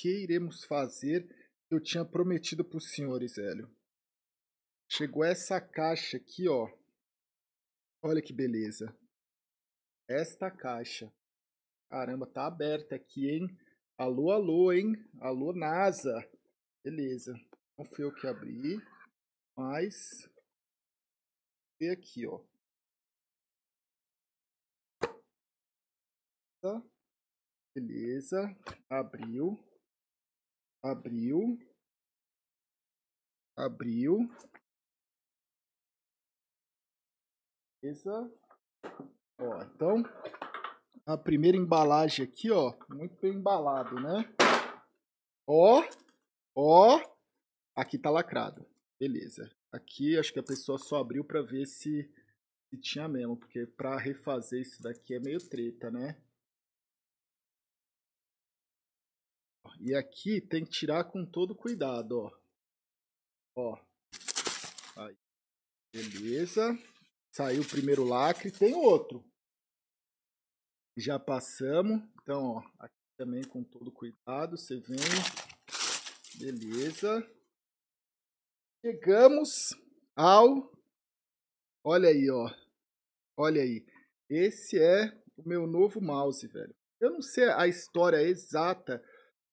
que iremos fazer que eu tinha prometido para os senhores, Hélio. Chegou essa caixa aqui, ó. Olha que beleza. Esta caixa. Caramba, tá aberta aqui, hein? Alô, alô, hein? Alô, NASA. Beleza. Não fui eu que abri, mas... E aqui, ó. Beleza. Abriu abriu, abriu, beleza, ó, então, a primeira embalagem aqui, ó, muito bem embalado, né, ó, ó, aqui tá lacrado, beleza, aqui acho que a pessoa só abriu para ver se, se tinha mesmo, porque para refazer isso daqui é meio treta, né, E aqui tem que tirar com todo cuidado, ó. Ó. Aí. Beleza. Saiu o primeiro lacre. Tem outro. Já passamos. Então, ó. Aqui também com todo cuidado. Você vem. Beleza. Chegamos ao... Olha aí, ó. Olha aí. Esse é o meu novo mouse, velho. Eu não sei a história exata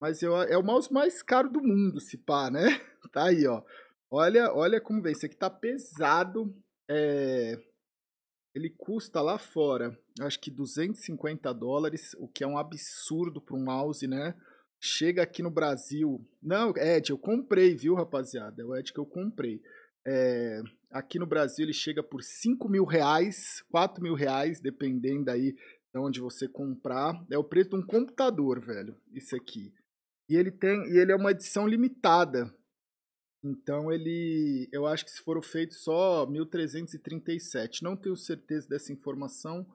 mas eu, é o mouse mais caro do mundo, se pá, né? Tá aí, ó. Olha, olha como vem. Esse aqui tá pesado. É... Ele custa lá fora, acho que 250 dólares, o que é um absurdo para um mouse, né? Chega aqui no Brasil. Não, Ed, eu comprei, viu, rapaziada? É o Ed que eu comprei. É... Aqui no Brasil ele chega por 5 mil reais, 4 mil reais, dependendo aí de onde você comprar. É o preço de um computador, velho, isso aqui. E ele tem, e ele é uma edição limitada. Então ele, eu acho que se foram feitos só 1337. Não tenho certeza dessa informação,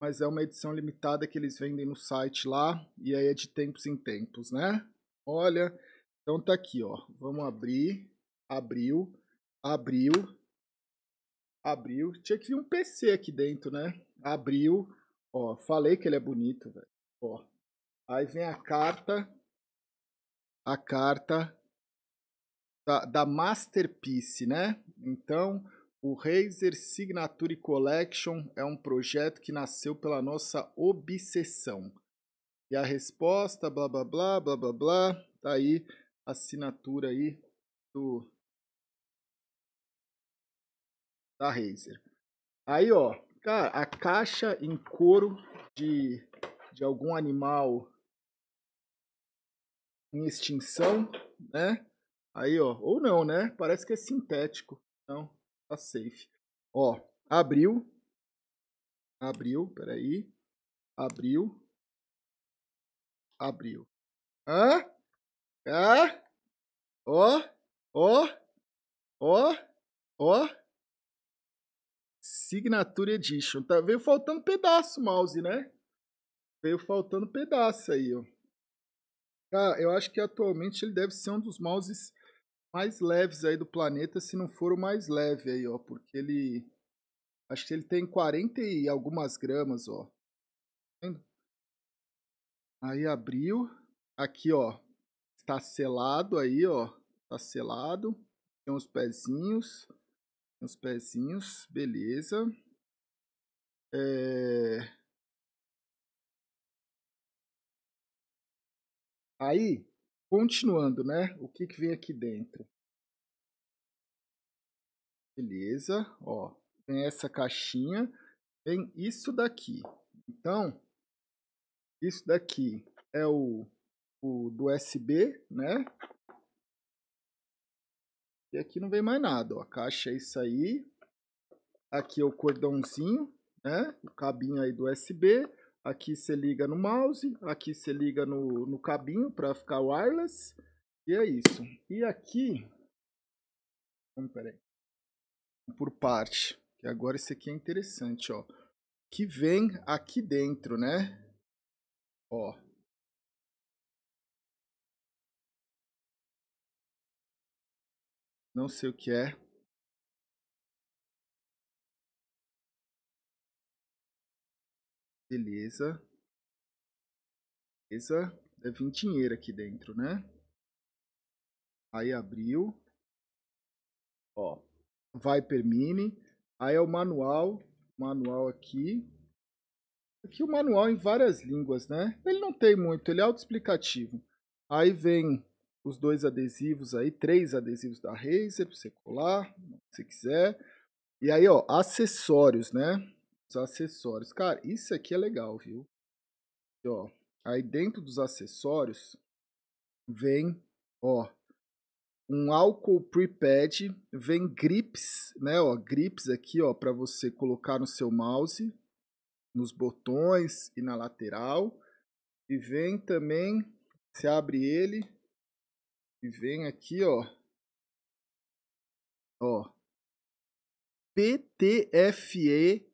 mas é uma edição limitada que eles vendem no site lá e aí é de tempos em tempos, né? Olha, então tá aqui, ó. Vamos abrir, abriu, abriu, abriu. Tinha que vir um PC aqui dentro, né? Abriu, ó. Falei que ele é bonito, velho. Ó. Aí vem a carta a carta da, da Masterpiece, né? Então, o Razer Signature Collection é um projeto que nasceu pela nossa obsessão. E a resposta, blá blá blá, blá blá blá, tá aí a assinatura aí do da Razer. Aí, ó, cara, a caixa em couro de, de algum animal em extinção, né? Aí, ó, ou não, né? Parece que é sintético. Então, tá safe. Ó, abriu. Abriu, peraí. Abriu. Abriu. Hã? Hã? Ó, ó, ó, ó. Signature Edition. Tá, veio faltando pedaço mouse, né? Veio faltando pedaço aí, ó. Ah, eu acho que atualmente ele deve ser um dos mouses mais leves aí do planeta, se não for o mais leve aí, ó, porque ele acho que ele tem 40 e algumas gramas, ó. Aí abriu, aqui, ó, está selado aí, ó, está selado. Tem uns pezinhos, tem uns pezinhos, beleza. É Aí, continuando, né? O que, que vem aqui dentro? Beleza, ó. Tem essa caixinha, tem isso daqui. Então, isso daqui é o, o do USB, né? E aqui não vem mais nada, ó. A caixa é isso aí. Aqui é o cordãozinho, né? O cabinho aí do USB aqui você liga no mouse, aqui você liga no, no cabinho para ficar wireless, e é isso. E aqui, vamos, hum, peraí, por parte, que agora isso aqui é interessante, ó, que vem aqui dentro, né? Ó. Não sei o que é, Beleza. Beleza. Deve é, vir dinheiro aqui dentro, né? Aí abriu. Ó. Viper Mini. Aí é o manual. Manual aqui. Aqui o manual em várias línguas, né? Ele não tem muito, ele é autoexplicativo. Aí vem os dois adesivos aí, três adesivos da Razer, pra você colar, se quiser. E aí, ó, acessórios, né? acessórios. Cara, isso aqui é legal, viu? E, ó, aí dentro dos acessórios vem, ó, um álcool prepad, vem grips, né, ó, grips aqui, ó, para você colocar no seu mouse, nos botões e na lateral. E vem também, você abre ele e vem aqui, ó, ó, PTFE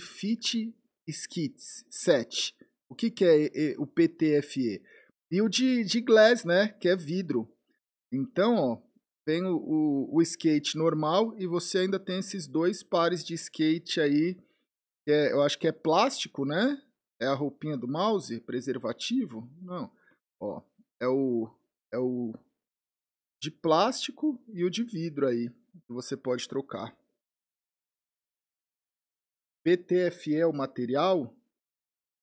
Fit Skits 7. O que, que é, é o PTFE? E o de, de glass, né? Que é vidro. Então, ó, tem o, o, o, skate normal e você ainda tem esses dois pares de skate aí. Que é, eu acho que é plástico, né? É a roupinha do mouse, preservativo? Não. Ó, é o, é o de plástico e o de vidro aí, que você pode trocar. PTFE é o material.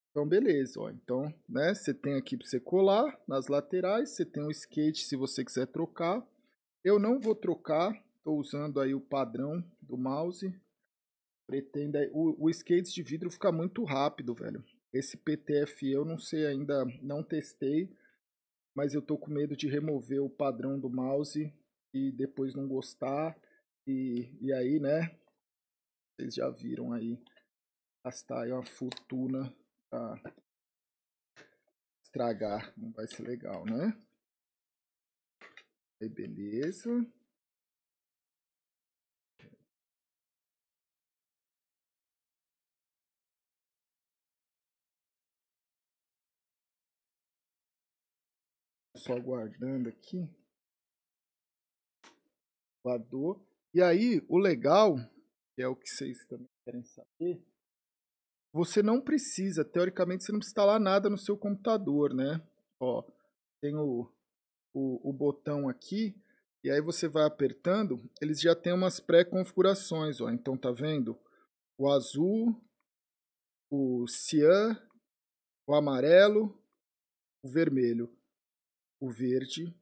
Então, beleza. Ó. Então, né, você tem aqui para você colar nas laterais. Você tem o skate se você quiser trocar. Eu não vou trocar. Estou usando aí o padrão do mouse. Pretendo... O, o skate de vidro fica muito rápido, velho. Esse PTFE eu não sei ainda, não testei. Mas eu tô com medo de remover o padrão do mouse e depois não gostar. E, e aí, né? Vocês já viram aí gastar uma fortuna pra estragar. Não vai ser legal, né? Aí, beleza. Só aguardando aqui. Voador. E aí, o legal, que é o que vocês também querem saber, você não precisa, teoricamente, você não precisa instalar nada no seu computador, né? Ó, tem o, o, o botão aqui, e aí você vai apertando, eles já têm umas pré-configurações, ó. Então, tá vendo? O azul, o cian, o amarelo, o vermelho, o verde,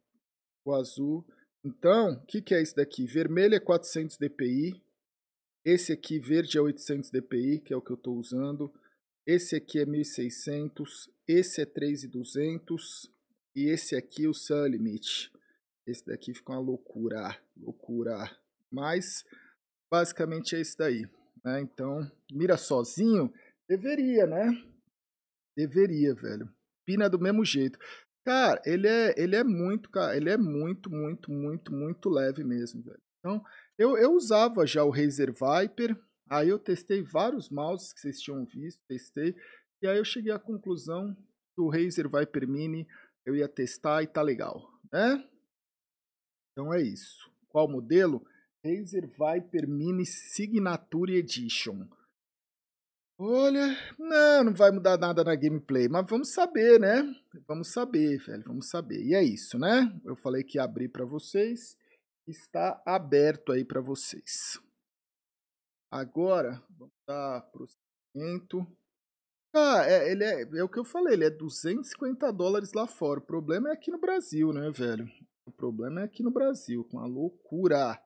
o azul. Então, o que, que é isso daqui? Vermelho é 400 dpi, esse aqui verde é 800 dpi, que é o que eu estou usando. Esse aqui é 1600, esse é 3200 e esse aqui é o Sun Limit. Esse daqui fica uma loucura, loucura. Mas basicamente é esse daí. Né? Então, mira sozinho, deveria, né? Deveria, velho. Pina do mesmo jeito. Cara, ele é, ele é muito, cara, ele é muito, muito, muito, muito leve mesmo, velho. Então, eu, eu usava já o Razer Viper, aí eu testei vários mouses que vocês tinham visto, testei, e aí eu cheguei à conclusão que o Razer Viper Mini eu ia testar e tá legal, né? Então é isso. Qual modelo? Razer Viper Mini Signature Edition. Olha, não, não vai mudar nada na gameplay, mas vamos saber, né? Vamos saber, velho, vamos saber. E é isso, né? Eu falei que ia abrir para vocês está aberto aí para vocês. Agora, vamos dar prosseguimento. Ah, é, ele é, é o que eu falei, ele é 250 dólares lá fora. O problema é aqui no Brasil, né, velho? O problema é aqui no Brasil, com a loucura.